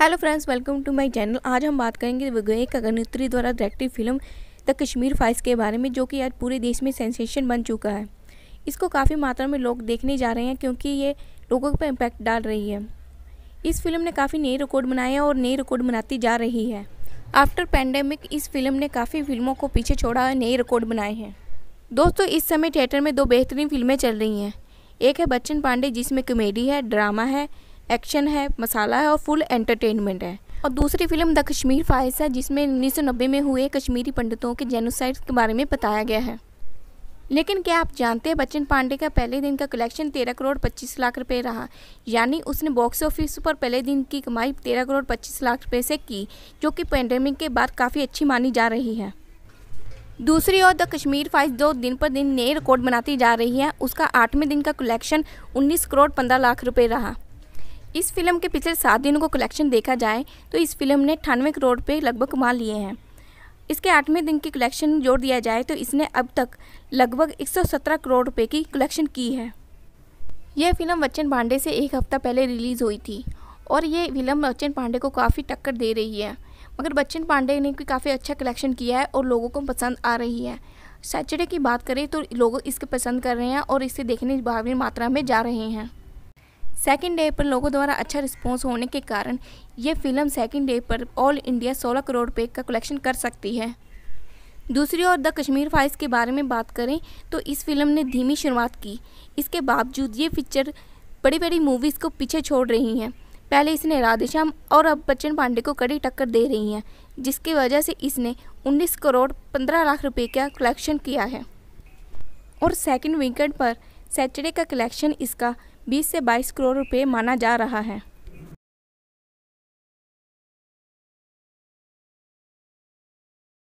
hello friends welcome to my channel आज हम बात करेंगे विवेक अग्निहोत्री द्वारा directed film The Kashmir Files के बारे में जो कि आज पूरे देश में सेंसेशन बन चुका है इसको काफ़ी मात्रा में लोग देखने जा रहे हैं क्योंकि ये लोगों पर इम्पैक्ट डाल रही है इस फिल्म ने काफ़ी नए रिकॉर्ड बनाए हैं और नए रिकॉर्ड बनाती जा रही है आफ्टर पैंडेमिक इस फिल्म ने काफ़ी फिल्मों को पीछे छोड़ा और नए रिकॉर्ड बनाए हैं दोस्तों इस समय थिएटर में दो बेहतरीन फिल्में चल रही हैं एक है बच्चन पांडे जिसमें कॉमेडी है ड्रामा है एक्शन है मसाला है और फुल एंटरटेनमेंट है और दूसरी फिल्म द कश्मीर फाइल्स है जिसमें उन्नीस में हुए कश्मीरी पंडितों के जेनोसाइड के बारे में बताया गया है लेकिन क्या आप जानते हैं बच्चन पांडे का पहले दिन का कलेक्शन तेरह करोड़ पच्चीस लाख रुपए रहा यानी उसने बॉक्स ऑफिस पर पहले दिन की कमाई तेरह करोड़ पच्चीस लाख रुपए से की जो कि पेंडेमिक के बाद काफ़ी अच्छी मानी जा रही है दूसरी ओर द कश्मीर फाइल्स दो दिन पर दिन नए रिकॉर्ड बनाती जा रही है उसका आठवें दिन का कलेक्शन उन्नीस करोड़ पंद्रह लाख रुपये रहा इस फिल्म के पिछले सात दिनों को कलेक्शन देखा जाए तो इस फिल्म ने अठानवे करोड़ पे लगभग कमा लिए हैं इसके आठवें दिन की कलेक्शन जोड़ दिया जाए तो इसने अब तक लगभग 117 करोड़ रुपए की कलेक्शन की है यह फिल्म बच्चन पांडे से एक हफ्ता पहले रिलीज़ हुई थी और ये फिल्म बच्चन पांडे को काफ़ी टक्कर दे रही है मगर बच्चन पांडे ने भी काफ़ी अच्छा कलेक्शन किया है और लोगों को पसंद आ रही है सैटरडे की बात करें तो लोग इसके पसंद कर रहे हैं और इसे देखने भावी मात्रा में जा रहे हैं सेकेंड डे पर लोगों द्वारा अच्छा रिस्पॉन्स होने के कारण ये फिल्म सेकेंड डे पर ऑल इंडिया सोलह करोड़ रुपये का कलेक्शन कर सकती है दूसरी ओर द कश्मीर फाइल्स के बारे में बात करें तो इस फिल्म ने धीमी शुरुआत की इसके बावजूद ये पिक्चर बड़ी बड़ी मूवीज़ को पीछे छोड़ रही हैं पहले इसने राधेश्याम और अब बच्चन पांडे को कड़ी टक्कर दे रही हैं जिसकी वजह से इसने 19 करोड़ 15 लाख रुपए का कलेक्शन किया है और सेकंड वीकेंड पर सैटरडे का कलेक्शन इसका 20 से 22 करोड़ रुपए माना जा रहा है